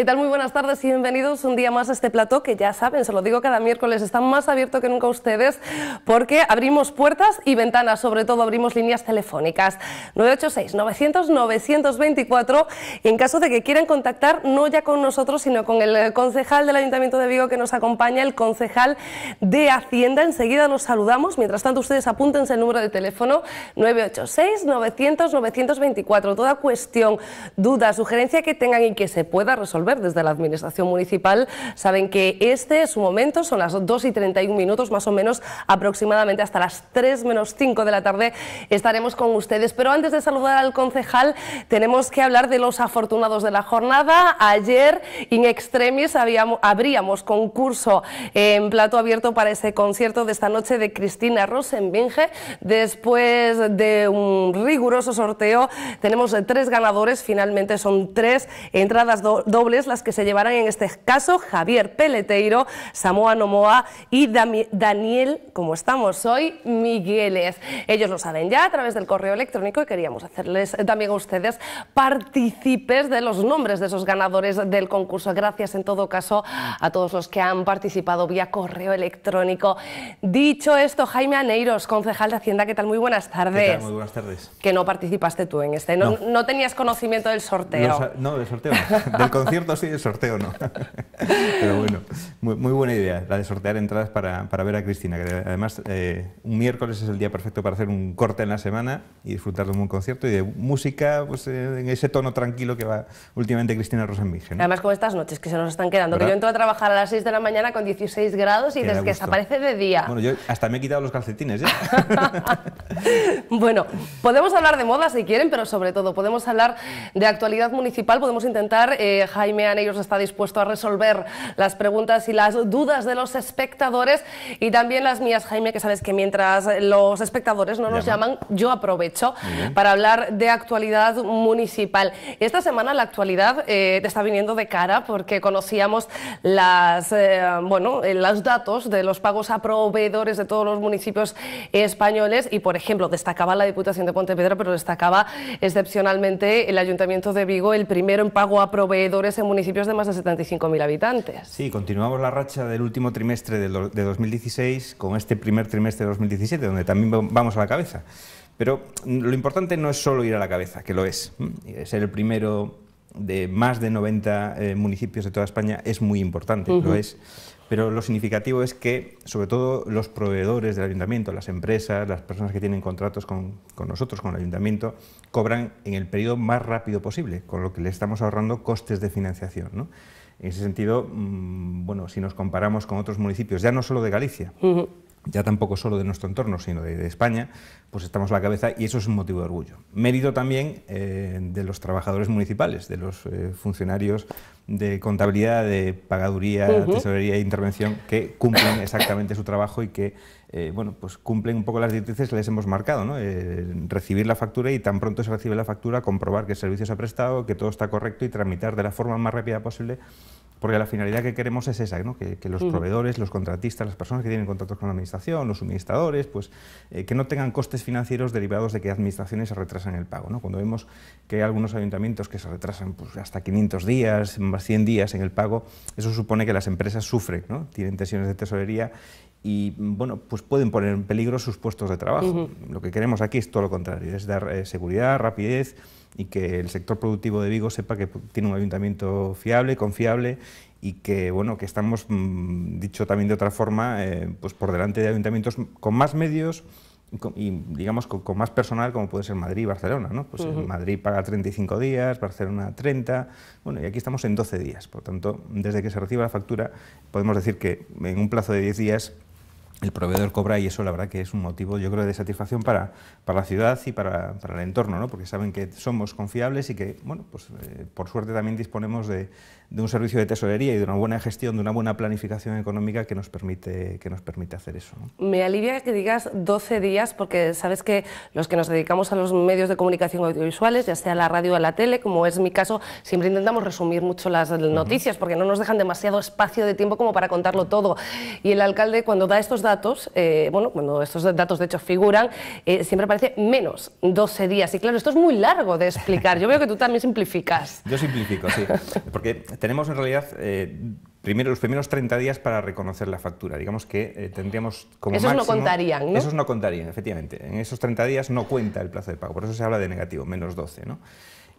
¿Qué tal? Muy buenas tardes y bienvenidos un día más a este plató que ya saben, se lo digo cada miércoles, está más abierto que nunca ustedes porque abrimos puertas y ventanas, sobre todo abrimos líneas telefónicas 986-900-924 y en caso de que quieran contactar no ya con nosotros sino con el concejal del Ayuntamiento de Vigo que nos acompaña, el concejal de Hacienda, enseguida los saludamos, mientras tanto ustedes apúntense el número de teléfono 986-900-924, toda cuestión, duda, sugerencia que tengan y que se pueda resolver desde la Administración Municipal. Saben que este es su momento, son las 2 y 31 minutos más o menos, aproximadamente hasta las 3 menos 5 de la tarde estaremos con ustedes. Pero antes de saludar al concejal, tenemos que hablar de los afortunados de la jornada. Ayer, en extremis, habíamos, abríamos concurso en plato abierto para ese concierto de esta noche de Cristina Rosenbinge. Después de un riguroso sorteo, tenemos tres ganadores, finalmente son tres entradas dobles las que se llevarán en este caso Javier Peleteiro, Samoa Nomoa y Daniel, como estamos hoy, Migueles. Ellos lo saben ya a través del correo electrónico y queríamos hacerles también a ustedes partícipes de los nombres de esos ganadores del concurso. Gracias en todo caso a todos los que han participado vía correo electrónico. Dicho esto, Jaime Aneiros, concejal de Hacienda, ¿qué tal? Muy buenas tardes. Muy buenas tardes. Que no participaste tú en este, no, tenías conocimiento del sorteo. no, del sorteo, del concierto si de el sorteo no. Pero bueno, muy, muy, buena idea, la de sortear entradas para, para ver a Cristina, que además eh, un miércoles es el día perfecto para hacer un corte en la semana y disfrutar de un concierto y de música pues, eh, en ese tono tranquilo que va últimamente Cristina Rosenmige. ¿no? Además, con estas noches que se nos están quedando, que yo entro a trabajar a las 6 de la mañana con 16 grados y desde que desaparece de día. Bueno, yo hasta me he quitado los calcetines ¿eh? bueno, podemos hablar de moda si quieren, pero sobre todo podemos hablar de actualidad municipal, podemos intentar, Jaime, ellos ellos está dispuesto a resolver las preguntas y las dudas de los espectadores y también las mías, Jaime, que sabes que mientras los espectadores no nos llaman, yo aprovecho para hablar de actualidad municipal. Esta semana la actualidad eh, te está viniendo de cara porque conocíamos las, eh, bueno, eh, los datos de los pagos a proveedores de todos los municipios españoles y, por ejemplo, destacaba la Diputación de Pontevedra, pero destacaba excepcionalmente el Ayuntamiento de Vigo, el primero en pago a proveedores en municipios de más de 75.000 habitantes. Sí, continuamos la racha del último trimestre de 2016 con este primer trimestre de 2017, donde también vamos a la cabeza. Pero mm, lo importante no es solo ir a la cabeza, que lo es. Ser el primero de más de 90 eh, municipios de toda España es muy importante, lo es pero lo significativo es que, sobre todo, los proveedores del ayuntamiento, las empresas, las personas que tienen contratos con, nosotros, con el ayuntamiento, cobran en el periodo más rápido posible, con lo que le estamos ahorrando costes de financiación. En ese sentido, mm, bueno, si nos comparamos con otros municipios, ya no solo de Galicia, ya tampoco solo de nuestro entorno, sino de, España, pues estamos a la cabeza y eso es un motivo de orgullo. Mérito también eh, de los trabajadores municipales, de los eh, funcionarios de contabilidad, de pagaduría, tesorería e intervención, que cumplen exactamente su trabajo y que eh, bueno, pues cumplen un poco las directrices que les hemos marcado. ¿no? recibir la factura y tan pronto se recibe la factura, comprobar que el servicio se ha prestado, que todo está correcto y tramitar de la forma más rápida posible porque la finalidad que queremos es esa, ¿no? que, los proveedores, los contratistas, las personas que tienen contratos con la Administración, los suministradores, pues eh, que no tengan costes financieros derivados de que administraciones se retrasan el pago. Cuando vemos que hay algunos ayuntamientos que se retrasan pues, hasta 500 días, más 100 días en el pago, eso supone que las empresas sufren, ¿no? tienen tensiones de tesorería y bueno, pues pueden poner en peligro sus puestos de trabajo. Lo que queremos aquí es todo lo contrario, es dar eh, seguridad, rapidez y que el sector productivo de Vigo sepa que tiene un ayuntamiento fiable, confiable y que bueno que estamos mm, dicho también de otra forma eh, pues por delante de ayuntamientos con más medios y digamos con, más personal como puede ser Madrid y Barcelona pues eh, Madrid paga 35 días Barcelona 30 bueno y aquí estamos en 12 días por tanto desde que se reciba la factura podemos decir que en un plazo de 10 días el proveedor cobra y eso la verdad que es un motivo yo creo de satisfacción para, para la ciudad y para, para el entorno, ¿no? porque saben que somos confiables y que bueno, pues, eh, por suerte también disponemos de, de un servicio de tesorería y de una buena gestión, de una buena planificación económica que nos permite, que nos permite hacer eso. Me alivia que digas 12 días, porque sabes que los que nos dedicamos a los medios de comunicación audiovisuales, ya sea la radio o la tele, como es mi caso, siempre intentamos resumir mucho las noticias, porque no nos dejan demasiado espacio de tiempo como para contarlo todo. Y el alcalde, cuando da estos datos, eh, bueno, cuando estos datos de hecho figuran, eh, siempre aparece menos 12 días. Y claro, esto es muy largo de explicar. Yo veo que tú también simplificas. Yo simplifico, sí. Porque tenemos en realidad eh, primero, los primeros 30 días para reconocer la factura. Digamos que eh, tendríamos como Esos no contarían, ¿no? Esos no contarían, efectivamente. En esos 30 días no cuenta el plazo de pago, por eso se habla de negativo, menos 12, ¿no?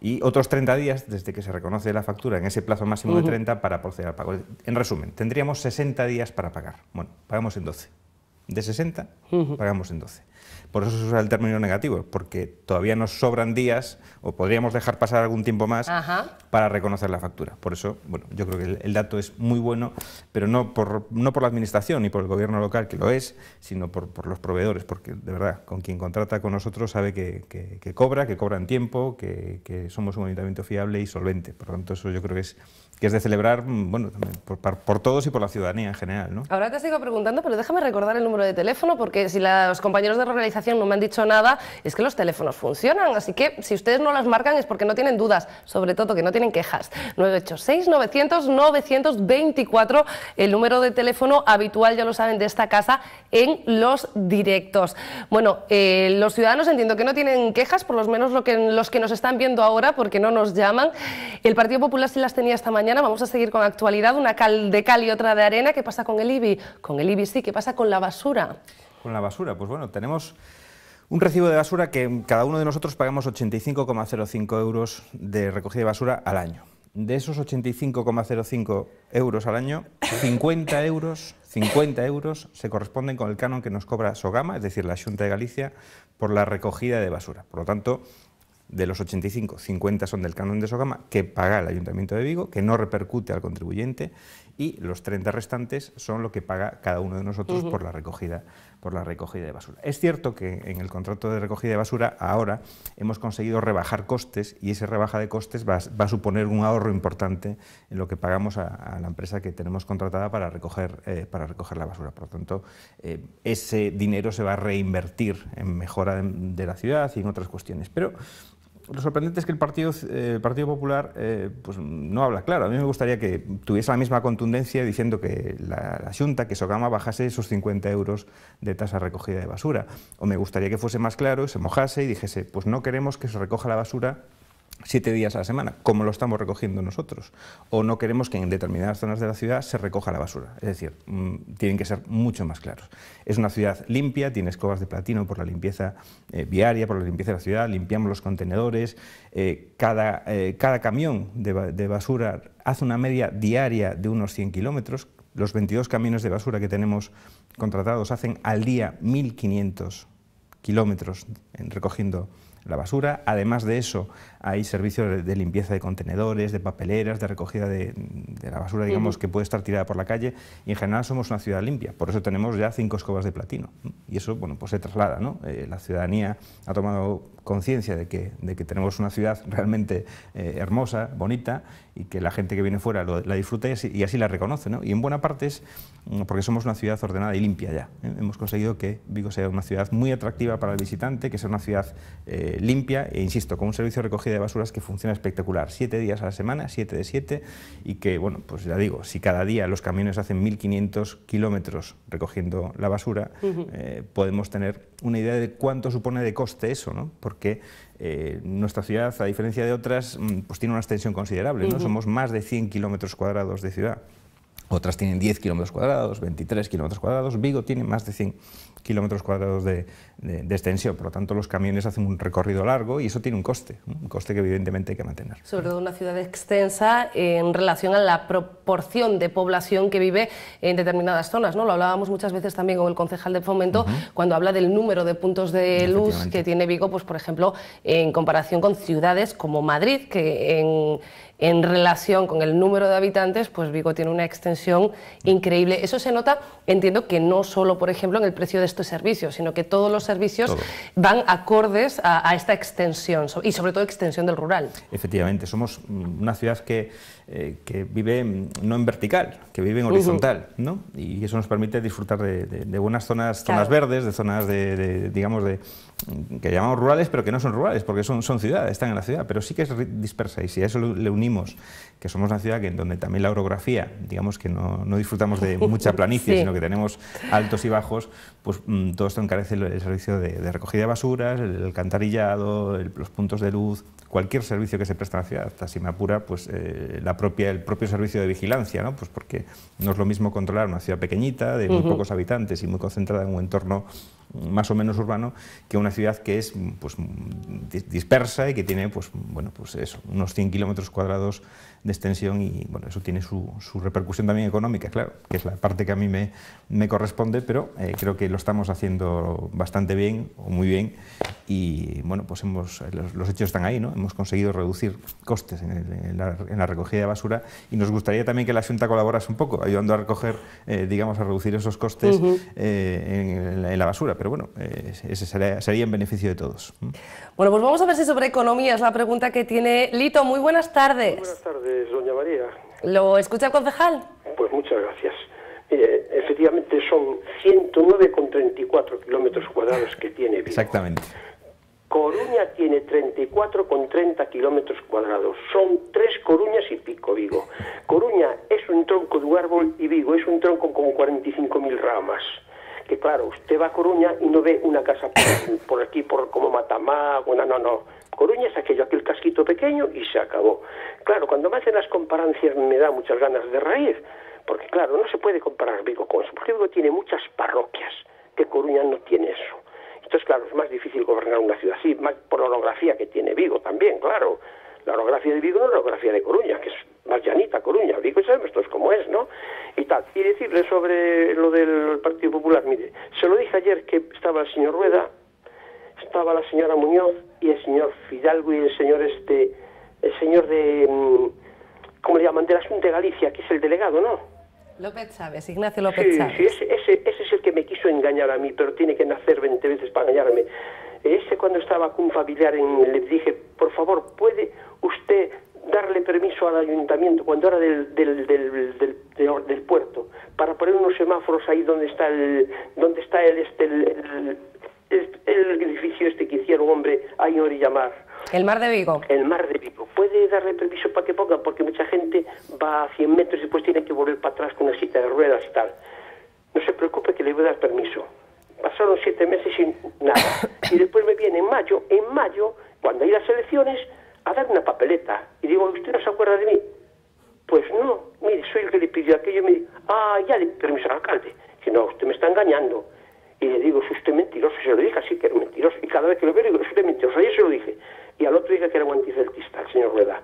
Y otros 30 días desde que se reconoce la factura en ese plazo máximo de 30 para proceder al pago. En resumen, tendríamos 60 días para pagar. Bueno, pagamos en 12. De 60, pagamos en 12. Por eso se usa el término negativo, porque todavía nos sobran días o podríamos dejar pasar algún tiempo más para reconocer la factura. Por eso, bueno, yo creo que el, dato es muy bueno, pero no por, no por la administración ni por el gobierno local, que lo es, sino por, los proveedores, porque de verdad, con quien contrata con nosotros sabe que, cobra, que cobran tiempo, que, que somos un ayuntamiento fiable y solvente. Por lo tanto, eso yo creo que es que es de celebrar mm, bueno, por, todos y por la ciudadanía en general. ¿no? Ahora te sigo preguntando, pero déjame recordar el número de teléfono, porque si los compañeros de la organización no me han dicho nada, es que los teléfonos funcionan, así que si ustedes no las marcan es porque no tienen dudas, sobre todo que no tienen quejas. 986-900-924, el número de teléfono habitual, ya lo saben, de esta casa en los directos. Bueno, eh, los ciudadanos entiendo que no tienen quejas, por lo menos lo que, los que nos están viendo ahora, porque no nos llaman. El Partido Popular sí las tenía esta mañana vamos a seguir con actualidad, una cal de cal y otra de arena. ¿Qué pasa con el IBI? Con el IBI sí, ¿qué pasa con la basura? Con la basura, pues bueno, tenemos un recibo de basura que cada uno de nosotros pagamos 85,05 euros de recogida de basura al año. De esos 85,05 euros al año, 50 euros, 50 euros se corresponden con el canon que nos cobra Sogama, es decir, la Junta de Galicia, por la recogida de basura. Por lo tanto, de los 85, 50 son del canon de Sogama, que paga el Ayuntamiento de Vigo, que no repercute al contribuyente, y los 30 restantes son lo que paga cada uno de nosotros por, la recogida, por la recogida de basura. Es cierto que en el contrato de recogida de basura ahora hemos conseguido rebajar costes y esa rebaja de costes va, a suponer un ahorro importante en lo que pagamos a, la empresa que tenemos contratada para recoger, eh, para recoger la basura. Por tanto, eh, ese dinero se va a reinvertir en mejora de, de la ciudad y en otras cuestiones. Pero lo sorprendente es que el Partido, eh, Popular eh, pues, no habla claro. A mí me gustaría que tuviese la misma contundencia diciendo que la, la Junta, que Sogama bajase esos 50 euros de tasa recogida de basura. O me gustaría que fuese más claro, se mojase y dijese, pues no queremos que se recoja la basura siete días a la semana, como lo estamos recogiendo nosotros, o no queremos que en determinadas zonas de la ciudad se recoja la basura. Es decir, mm, tienen que ser mucho más claros. Es una ciudad limpia, tiene escobas de platino por la limpieza eh, viaria, por la limpieza de la ciudad, limpiamos los contenedores, eh, eh, cada, camión de, de basura hace una media diaria de unos 100 kilómetros, los 22 camiones de basura que tenemos contratados hacen al día 1.500 kilómetros recogiendo la basura. Además de eso, hay servicios de, limpieza de contenedores, de papeleras, de recogida de, la basura, digamos, que puede estar tirada por la calle, y en general somos una ciudad limpia, por eso tenemos ya cinco escobas de platino, y eso, bueno, pues se traslada, ¿no? Eh, la ciudadanía ha tomado conciencia de que, tenemos una ciudad realmente eh, hermosa, bonita, y que la gente que viene fuera la disfruta y así, la reconoce, ¿no? Y en buena parte es mm, porque somos una ciudad ordenada y limpia ya. ¿eh? Hemos conseguido que Vigo sea una ciudad muy atractiva para el visitante, que sea una ciudad limpia, e insisto, con un servicio de recogida de basuras que funciona espectacular, siete días a la semana, siete de siete, y que, bueno, pues ya digo, si cada día los camiones hacen 1.500 kilómetros recogiendo la basura, eh, podemos tener una idea de cuánto supone de coste eso, ¿no? Porque eh, nuestra ciudad, a diferencia de otras, mm, pues tiene una extensión considerable, ¿no? Somos más de 100 kilómetros cuadrados de ciudad otras tienen 10 kilómetros cuadrados, 23 kilómetros cuadrados, Vigo tiene más de 100 kilómetros cuadrados de, extensión, por lo tanto los camiones hacen un recorrido largo y eso tiene un coste, un coste que evidentemente hay que mantener. Sobre todo una ciudad extensa en relación a la proporción de población que vive en determinadas zonas, ¿no? Lo hablábamos muchas veces también con el concejal de Fomento cuando habla del número de puntos de luz que tiene Vigo, pues por ejemplo, en comparación con ciudades como Madrid, que en, en relación con el número de habitantes, pues Vigo tiene una extensión increíble. Eso se nota, entiendo que no solo, por ejemplo, en el precio de estos servicios, sino que todos los servicios van acordes a, esta extensión y sobre todo extensión del rural. Efectivamente, somos una ciudad que, eh, vive no en vertical, que vive en horizontal, ¿no? Y eso nos permite disfrutar de, buenas zonas, zonas verdes, de zonas de digamos, de, que llamamos rurales, pero que no son rurales, porque son, son ciudades, están en la ciudad, pero sí que es dispersa. Y si a eso le unimos que somos una ciudad que, en donde también la orografía, digamos que no, disfrutamos de mucha planicie, sino que tenemos altos y bajos, pues mm, todo esto encarece el, servicio de, recogida de basuras, el alcantarillado, los puntos de luz, cualquier servicio que se presta en la ciudad, hasta si me apura, pues eh, la propia, el propio servicio de vigilancia, ¿no? pues porque no es lo mismo controlar una ciudad pequeñita, de muy pocos habitantes y muy concentrada en un entorno más o menos urbano que una ciudad que es pues, dispersa y que tiene pues, bueno, pues eso, unos 100 kilómetros cuadrados de extensión y bueno, eso tiene su, repercusión también económica, claro, que es la parte que a mí me, me corresponde, pero eh, creo que lo estamos haciendo bastante bien o muy bien y bueno, pues hemos, los, hechos están ahí, ¿no? Hemos conseguido reducir costes en, la, recogida de basura y nos gustaría también que la Junta colaborase un poco, ayudando a recoger, eh, digamos, a reducir esos costes eh, en, la, basura, pero bueno, ese sería, sería en beneficio de todos. Bueno, pues vamos a ver si sobre economía es la pregunta que tiene Lito. Muy buenas tardes. Muy buenas tardes doña María. ¿Lo escucha el concejal? Pues muchas gracias. efectivamente son 109,34 kilómetros cuadrados que tiene Vigo. Exactamente. Coruña tiene 34,30 kilómetros cuadrados. Son tres Coruñas y pico Vigo. Coruña es un tronco de un árbol y Vigo es un tronco con 45.000 ramas. Que claro, usted va a Coruña y no ve una casa por, aquí, por como Matamago, no, no, no Coruña es aquello, aquel casquito pequeño y se acabó. Claro, cuando me hacen las comparancias me da muchas ganas de reír, porque claro, no se puede comparar Vigo con eso, porque Vigo tiene muchas parroquias, que Coruña no tiene eso. Entonces, claro, es más difícil gobernar una ciudad así, más por la orografía que tiene Vigo también, claro. La orografía de Vigo no es la orografía de Coruña, que es más llanita Coruña, Vigo sabemos esto es como es, ¿no? Y tal. Y decirle sobre lo del Partido Popular, mire, se lo dije ayer que estaba el señor Rueda estaba la señora Muñoz y el señor Fidalgo y el señor este, el señor de, mm, ¿cómo le llaman? De la de Galicia, que es el delegado, ¿no? López Chávez, Ignacio López sí, ese, ese, es el que me quiso engañar a mí, pero tiene que nacer 20 veces para engañarme. Ese cuando estaba con un familiar le dije, por favor, ¿puede usted darle permiso al ayuntamiento cuando era del, del, del, del, puerto para poner unos semáforos ahí donde está el donde está el, este, el el edificio este que hicieron, hombre, ahí en mar El mar de Vigo. El mar de Vigo. Puede darle permiso para que ponga, porque mucha gente va a 100 metros y después tiene que volver para atrás con una cita de ruedas y tal. No se preocupe que le voy a dar permiso. Pasaron siete meses sin nada. Y después me viene en mayo, en mayo, cuando hay las elecciones, a dar una papeleta. Y digo, ¿usted no se acuerda de mí? Pues no, mire, soy el que le pidió aquello. Y me dice, ah, ya le permiso al alcalde. Que no, usted me está engañando y le digo, es usted mentiroso, se lo dije sí que era mentiroso, y cada vez que lo veo digo, es usted mentiroso, ayer se lo dije, y al otro dije que era un anticeltista, el señor Rueda.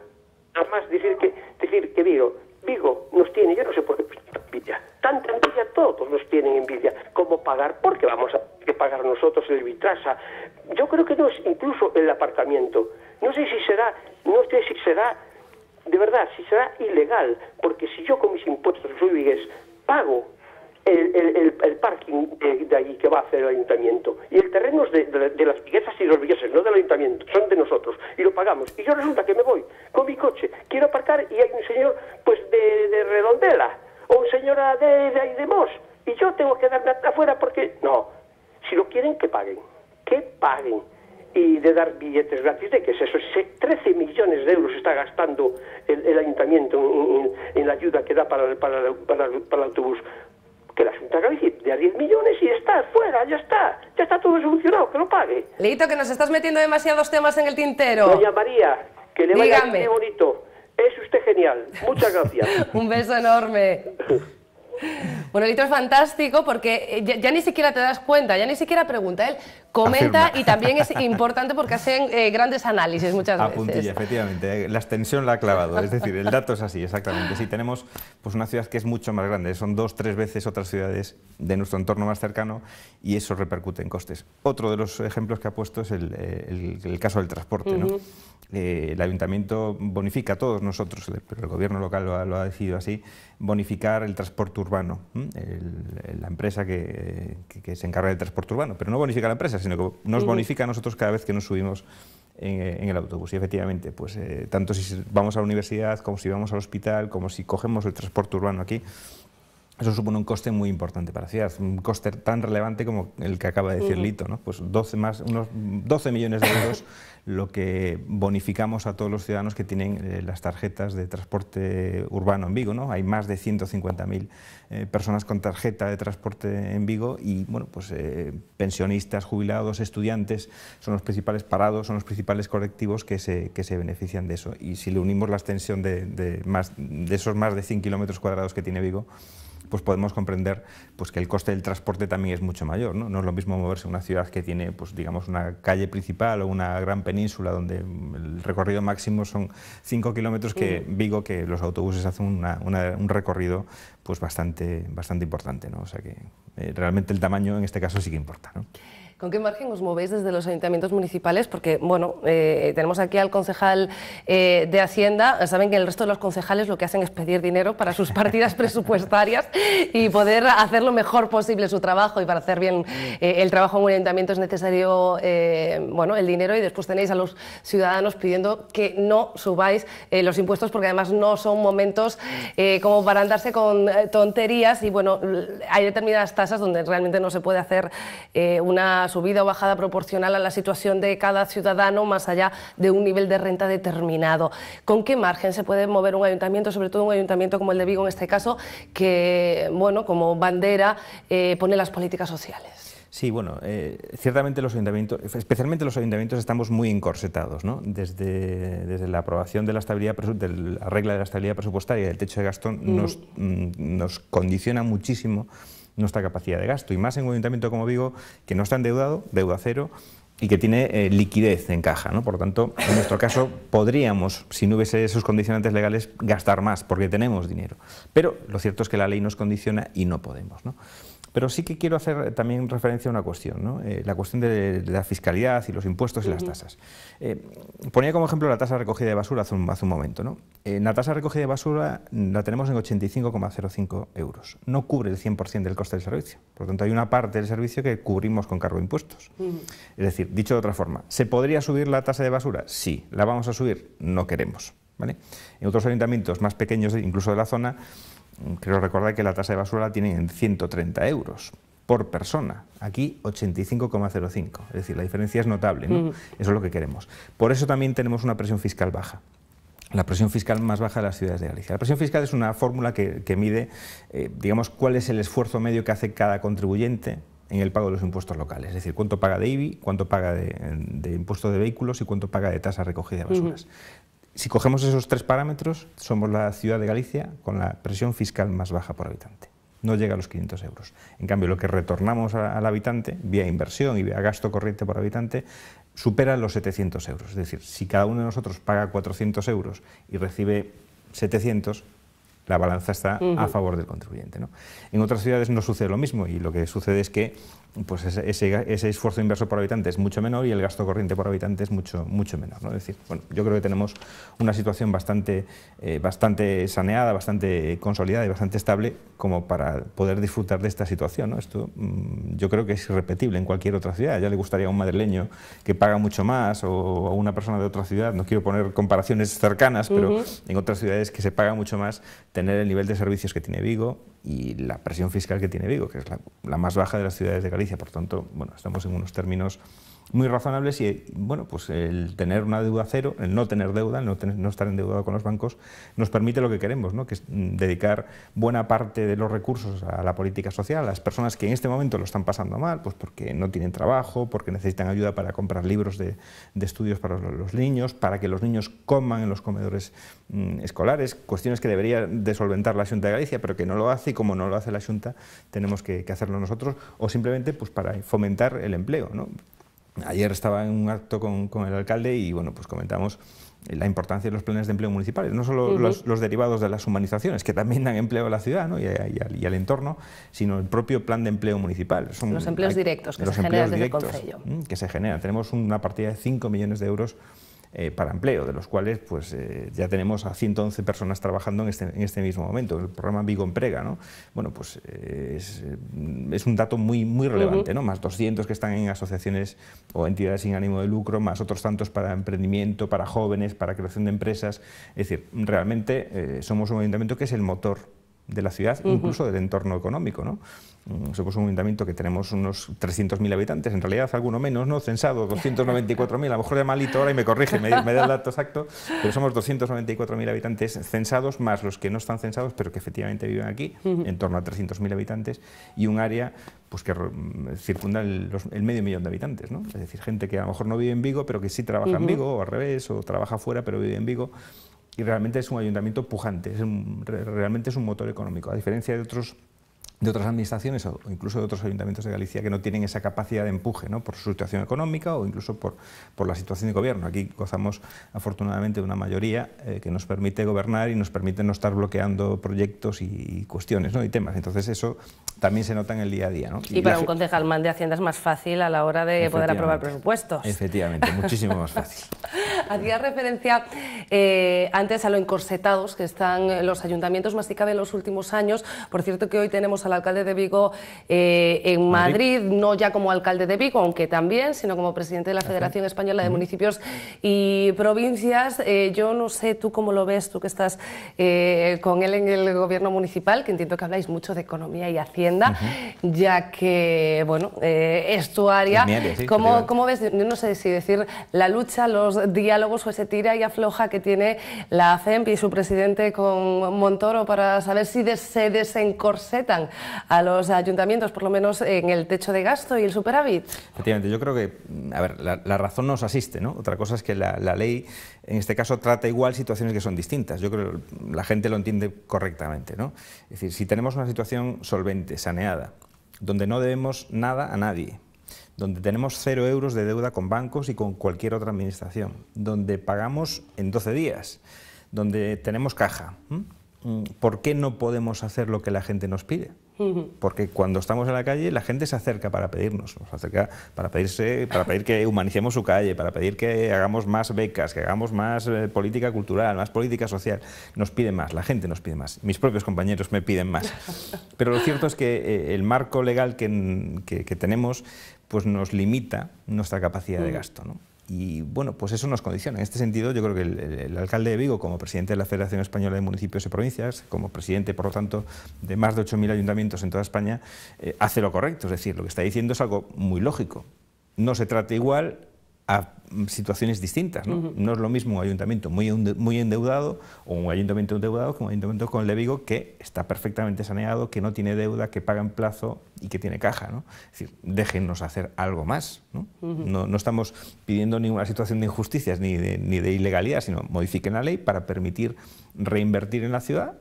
Además, decir que, decir que digo Vigo nos tiene, yo no sé por qué, envidia, tanta envidia todos nos tienen envidia, ¿cómo pagar? Porque vamos a pagar nosotros el vitrasa, yo creo que no es incluso el aparcamiento, no sé si será, no sé si será de verdad, si será ilegal, porque si yo con mis impuestos soy pago el, parking de, de, allí que va a hacer el ayuntamiento. Y el terreno es de, las piezas y los billetes, no del ayuntamiento, son de nosotros. Y lo pagamos. Y yo resulta que me voy con mi coche, quiero aparcar y hay un señor pues de, Redondela o un señor de, de, de Mos. Y yo tengo que darme afuera porque... No, si lo quieren, que paguen. Que paguen y de dar billetes gratis, de que es eso, 13 millones de euros está gastando el, ayuntamiento en, la ayuda que da para, para el autobús que la Junta de a 10 millones y está, fuera, ya está, ya está todo solucionado, que lo pague. Lito, que nos estás metiendo demasiados temas en el tintero. Doña María, que le vaya bonito. Es usted genial. Muchas gracias. Un beso enorme. Bueno, el es fantástico porque eh, ya, ni siquiera te das cuenta, ya ni siquiera pregunta. Él comenta y también es importante porque hacen eh, grandes análisis muchas A veces. efectivamente. Eh. La extensión la ha clavado. Es decir, el dato es así, exactamente. Si tenemos pues, una ciudad que es mucho más grande, son dos, tres veces otras ciudades de nuestro entorno más cercano y eso repercute en costes. Otro de los ejemplos que ha puesto es el, caso del transporte. ¿no? el ayuntamiento bonifica a todos nosotros, pero el gobierno local lo ha decidido así, bonificar el transporte urbano urbano, la empresa eh, que, se encarga del transporte urbano, pero no bonifica a la empresa, sino que nos bonifica a nosotros cada vez que nos subimos en, eh, el autobús. Y efectivamente, pues eh, tanto si vamos a la universidad, como si vamos al hospital, como si cogemos el transporte urbano aquí, eso supone un coste muy importante para la ciudad, un coste tan relevante como el que acaba de decir Lito, ¿no? Pues 12 más, unos 12 millones de euros lo que bonificamos a todos los ciudadanos que tienen eh, las tarjetas de transporte urbano en Vigo, ¿no? Hay más de 150.000 eh, personas con tarjeta de transporte en Vigo y, bueno, pues eh, pensionistas, jubilados, estudiantes, son los principales parados, son los principales colectivos que se, que se benefician de eso. Y si le unimos la extensión de, de, más, de esos más de 100 kilómetros cuadrados que tiene Vigo, pues podemos comprender pues, que el coste del transporte también es mucho mayor. ¿no? no es lo mismo moverse en una ciudad que tiene pues, digamos, una calle principal o una gran península donde el recorrido máximo son 5 kilómetros que Vigo, que los autobuses hacen un recorrido pues, bastante, bastante importante. ¿no? O sea que eh, realmente el tamaño en este caso sí que importa. ¿no? ¿Con qué margen os movéis desde los ayuntamientos municipales? Porque, bueno, eh, tenemos aquí al concejal eh, de Hacienda. Saben que el resto de los concejales lo que hacen es pedir dinero para sus partidas presupuestarias y poder hacer lo mejor posible su trabajo. Y para hacer bien eh, el trabajo en un ayuntamiento es necesario, bueno, el dinero. Y después tenéis a los ciudadanos pidiendo que no subáis los impuestos porque además no son momentos como para andarse con tonterías. Y, bueno, hay determinadas tasas donde realmente no se puede hacer una subida o bajada proporcional a la situación de cada ciudadano más allá de un nivel de renta determinado. ¿Con qué margen se puede mover un ayuntamiento, sobre todo un ayuntamiento como el de Vigo en este caso, que bueno, como bandera eh, pone las políticas sociales? Sí, bueno, eh, ciertamente los ayuntamientos, especialmente los ayuntamientos, estamos muy encorsetados. ¿no? Desde, desde la aprobación de la, estabilidad, de la regla de la estabilidad presupuestaria y del techo de gasto, nos, mm. Mm, nos condiciona muchísimo nuestra capacidad de gasto. Y más en un ayuntamiento como Vigo, que no está endeudado, deuda cero, y que tiene eh, liquidez en caja. ¿no? Por lo tanto, en nuestro caso, podríamos, si no hubiese esos condicionantes legales, gastar más, porque tenemos dinero. Pero lo cierto es que la ley nos condiciona y no podemos. ¿no? Pero sí que quiero hacer también referencia a una cuestión, eh, la cuestión de, la fiscalidad y los impuestos y las tasas. Eh, ponía como ejemplo la tasa recogida de basura hace un, momento. ¿no? Eh, la tasa recogida de basura la tenemos en 85,05 euros. No cubre el 100% del coste del servicio. Por lo tanto, hay una parte del servicio que cubrimos con cargo de impuestos. Es decir, dicho de otra forma, ¿se podría subir la tasa de basura? Sí. ¿La vamos a subir? No queremos. En otros ayuntamientos más pequeños, incluso de la zona, Creo recordar que la tasa de basura la tienen en 130 euros por persona. Aquí 85,05. Es decir, la diferencia es notable. Eso es lo que queremos. Por eso también tenemos una presión fiscal baja la presión fiscal más baja de las ciudades de Galicia. La presión fiscal es una fórmula que, mide, eh, digamos, cuál es el esfuerzo medio que hace cada contribuyente en el pago de los impuestos locales, es decir, cuánto paga de IBI, cuánto paga de, impuestos de vehículos y cuánto paga de tasa recogida de basuras. Si cogemos esos tres parámetros, somos la ciudad de Galicia con la presión fiscal más baja por habitante. No llega a los 500 euros. En cambio, lo que retornamos al habitante, vía inversión y vía gasto corriente por habitante, supera los 700 euros. Es decir, si cada uno de nosotros paga 400 euros y recibe 700, la balanza está a favor del contribuyente. En otras ciudades no sucede lo mismo y lo que sucede es que pues ese, esfuerzo inverso por habitante es mucho menor y el gasto corriente por habitante es mucho, mucho menor. ¿no? Es decir, yo creo que tenemos una situación bastante, eh, bastante saneada, bastante consolidada y bastante estable como para poder disfrutar de esta situación. ¿no? Esto mm, yo creo que es irrepetible en cualquier otra ciudad. Ya le gustaría a un madrileño que paga mucho más o a una persona de otra ciudad, no quiero poner comparaciones cercanas, pero en otras ciudades que se paga mucho más, tener el nivel de servicios que tiene Vigo y la presión fiscal que tiene Vigo, que es la, más baja de las ciudades de por tanto, bueno, estamos en unos términos muy razonables y bueno, pues el tener una deuda cero, el no tener deuda, el no, estar endeudado con los bancos, nos permite lo que queremos, ¿no? que es mm, dedicar buena parte de los recursos a la política social, a las personas que en este momento lo están pasando mal, pues porque no tienen trabajo, porque necesitan ayuda para comprar libros de, estudios para los niños, para que los niños coman en los comedores mm, escolares, cuestiones que debería de solventar la Junta de Galicia, pero que no lo hace y como no lo hace la Junta tenemos que, que hacerlo nosotros, o simplemente pues para fomentar el empleo. ¿no? Ayer estaba en un acto con, el alcalde y bueno, pues comentamos la importancia de los planes de empleo municipales, no solo los, derivados de las humanizaciones, que también dan empleo a la ciudad y, al, entorno, sino el propio plan de empleo municipal. Son, los empleos directos que se generan desde el Que se generan. Tenemos una partida de 5 millones de euros eh, para empleo, de los cuales pues, eh, ya tenemos a 111 personas trabajando este, en este, mismo momento. El programa Vigo Emprega, ¿no? bueno, pues eh, es, un dato muy, muy relevante, ¿no? más 200 que están en asociaciones o entidades sin ánimo de lucro, más otros tantos para emprendimiento, para jóvenes, para creación de empresas. Es decir, realmente somos un ayuntamiento que es el motor de la ciudad, incluso del entorno económico. ¿no? Mm, somos un ayuntamiento que tenemos unos 300.000 habitantes, en realidad alguno menos, ¿no? Censado, 294.000, a lo mejor de malito ahora y me corrige, me, da el dato exacto, pero somos 294.000 habitantes censados, más los que no están censados, pero que efectivamente viven aquí, en torno a 300.000 habitantes, y un área pues que circunda el, medio millón de habitantes, ¿no? Es decir, gente que a lo mejor no vive en Vigo, pero que sí trabaja en Vigo, o al revés, o trabaja fuera, pero vive en Vigo y realmente es un ayuntamiento pujante, es realmente es un motor económico, a diferencia de otros de otras administraciones o incluso de otros ayuntamientos de Galicia que no tienen esa capacidad de empuje ¿no? por su situación económica o incluso por, la situación de gobierno. Aquí gozamos afortunadamente de una mayoría eh, que nos permite gobernar y nos permite no estar bloqueando proyectos y, cuestiones ¿no? y temas. Entonces eso también se nota en el día a día. Y, para un concejal man de Hacienda es más fácil a la hora de poder aprobar presupuestos. Efectivamente, muchísimo más fácil. Hacía referencia eh, antes a lo encorsetados que están los ayuntamientos, más si cabe en los últimos años. Por cierto que hoy tenemos al alcalde de Vigo eh, en Madrid, no ya como alcalde de Vigo, aunque también, sino como presidente de la Federación Española de Municipios y Provincias. Eh, yo no sé tú cómo lo ves, tú que estás eh, con él en el gobierno municipal, que entiendo que habláis mucho de economía y hacienda, ya que, bueno, es tu área. ¿Cómo, ves, yo no sé si decir la lucha, los diálogos o ese tira y afloja que tiene la FEMP y su presidente con Montoro para saber si se desencorsetan a los ayuntamientos, por lo menos en el techo de gasto y el superávit? Efectivamente, yo creo que, a ver, la, razón nos asiste, ¿no? Otra cosa es que la, ley, en este caso, trata igual situaciones que son distintas. Yo creo que la gente lo entiende correctamente, ¿no? Es decir, si tenemos una situación solvente, saneada, donde no debemos nada a nadie, donde tenemos cero euros de deuda con bancos y con cualquier otra administración, donde pagamos en 12 días, donde tenemos caja. ¿Por qué no podemos hacer lo que la gente nos pide? Porque cuando estamos en la calle la gente se acerca para pedirnos, para pedirse, para pedir que humanicemos su calle, para pedir que hagamos más becas, que hagamos más eh, política cultural, más política social. Nos pide más, la gente nos pide más, mis propios compañeros me piden más. Pero lo cierto es que eh, el marco legal que, tenemos pues nos limita nuestra capacidad de gasto. ¿no? Y bueno, pues eso nos condiciona. En este sentido, yo creo que el, alcalde de Vigo, como presidente de la Federación Española de Municipios y Provincias, como presidente, por lo tanto, de más de 8.000 ayuntamientos en toda España, eh, hace lo correcto. Es decir, lo que está diciendo es algo muy lógico. No se trata igual, a mm, situaciones distintas. ¿no? es lo mismo un ayuntamiento muy, muy endeudado o un ayuntamiento endeudado como un ayuntamiento con Levigo que está perfectamente saneado, que no tiene deuda, que paga en plazo y que tiene caja. ¿no? Es decir, ...déjenos hacer algo más. ¿no? no, no, estamos pidiendo ninguna situación de injusticias ni de, ni de ilegalidad, sino modifiquen la ley para permitir reinvertir en la ciudad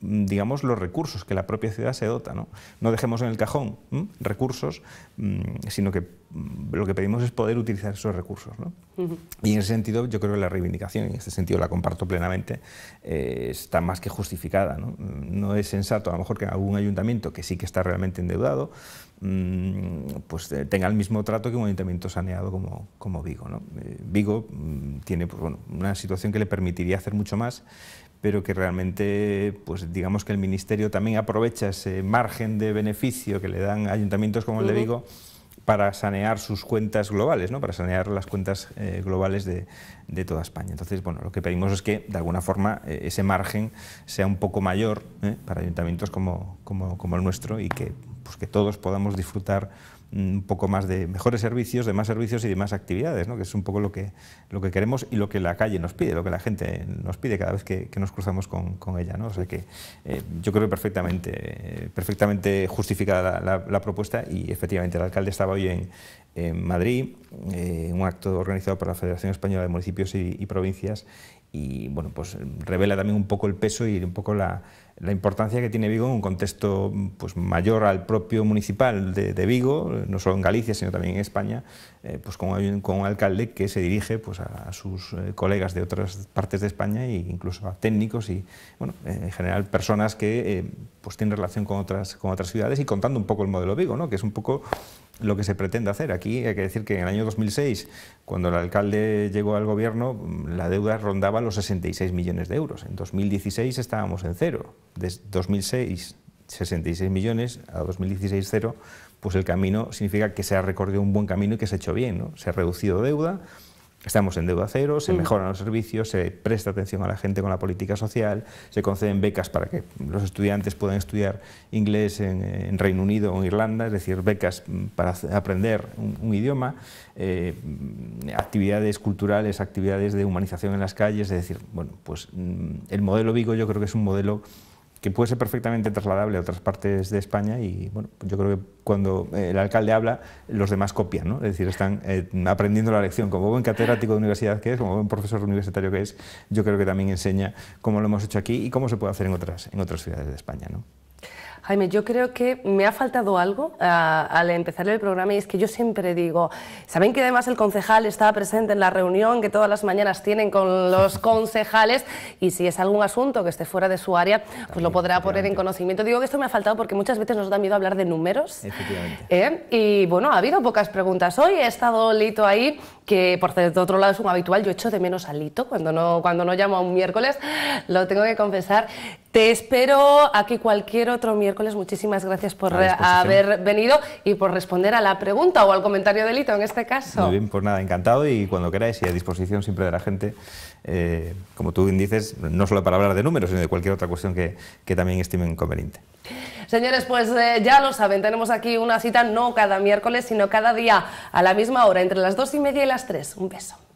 digamos, los recursos que la propia ciudad se dota. No, dejemos en el cajón recursos, mm, sino que mm, lo que pedimos es poder utilizar esos recursos. Y en ese sentido yo creo que la reivindicación, en este sentido la comparto plenamente, eh, está más que justificada. Mm, ¿no? es sensato a lo mejor que algún ayuntamiento que sí que está realmente endeudado, pues eh, tenga el mismo trato que un ayuntamiento saneado como, como Vigo. Eh, Vigo tiene pues, una situación que le permitiría hacer mucho más, pero que realmente, pues digamos que el Ministerio también aprovecha ese margen de beneficio que le dan ayuntamientos como el de Vigo para sanear sus cuentas globales, ¿no? para sanear las cuentas eh, globales de, toda España. Entonces, bueno, lo que pedimos es que, de alguna forma, eh, ese margen sea un poco mayor ¿eh? para ayuntamientos como, como, el nuestro y que, pues, que todos podamos disfrutar un poco más de mejores servicios, de más servicios y de más actividades, ¿no? que es un poco lo que, lo que queremos y lo que la calle nos pide, lo que la gente nos pide cada vez que, nos cruzamos con, ella. ¿no? O sea que eh, yo creo que perfectamente, perfectamente justificada la, propuesta y efectivamente el alcalde estaba hoy en, Madrid, eh, un acto organizado por la Federación Española de Municipios y Provincias y bueno, pues revela también un poco el peso y un poco la, importancia que tiene Vigo en un contexto pues, mayor al propio municipal de, Vigo, no solo en Galicia, sino también en España, eh, pues con, un, con, un alcalde que se dirige pues, a, sus eh, colegas de otras partes de España e incluso a técnicos y, bueno, eh, en general personas que pues, tienen relación con otras, con otras ciudades y contando un poco el modelo Vigo, ¿no? que es un poco lo que se pretende hacer. Aquí hay que decir que en el año 2006, cuando el alcalde llegó al gobierno, la deuda rondaba los 66 millones de euros. En 2016 estábamos en cero. De 2006, 66 millones, a 2016 cero, pues el camino significa que se ha recorrido un buen camino y que se ha hecho bien. ¿no? Se ha reducido deuda, Estamos en deuda cero, se mm. mejoran los servicios, se presta atención a la gente con la política social, se conceden becas para que los estudiantes puedan estudiar inglés en, Reino Unido o en Irlanda, es decir, becas mm, para aprender un, idioma, eh, actividades culturales, actividades de humanización en las calles, es decir, bueno, pues mm, el modelo Vigo yo creo que es un modelo que puede ser perfectamente trasladable a otras partes de España y bueno, yo creo que cuando eh, el alcalde habla, los demás copian, ¿no? es decir, están eh, aprendiendo la lección. Como buen catedrático de universidad que es, como buen profesor universitario que es, yo creo que también enseña cómo lo hemos hecho aquí y cómo se puede hacer en otras, en otras ciudades de España. ¿no? Jaime, yo creo que me ha faltado algo ah, al empezar el programa y es que yo siempre digo, ¿saben que además el concejal está presente en la reunión que todas las mañanas tienen con los concejales? Y si es algún asunto que esté fuera de su área, pues lo podrá poner en conocimiento. Digo que esto me ha faltado porque muchas veces nos da miedo hablar de números. ¿eh? Y bueno, ha habido pocas preguntas hoy, he estado Lito ahí, que por de otro lado es un habitual, yo echo de menos a Lito cuando no, cuando no llamo a un miércoles, lo tengo que confesar. Te espero aquí cualquier otro miércoles Muchísimas gracias por haber venido y por responder a la pregunta o al comentario de Lito en este caso. Muy bien, pues nada, encantado y cuando queráis y a disposición siempre de la gente, eh, como tú dices, no solo para hablar de números, sino de cualquier otra cuestión que, que también estimen conveniente. Señores, pues eh, ya lo saben, tenemos aquí una cita no cada miércoles, sino cada día a la misma hora, entre las dos y media y las tres. Un beso.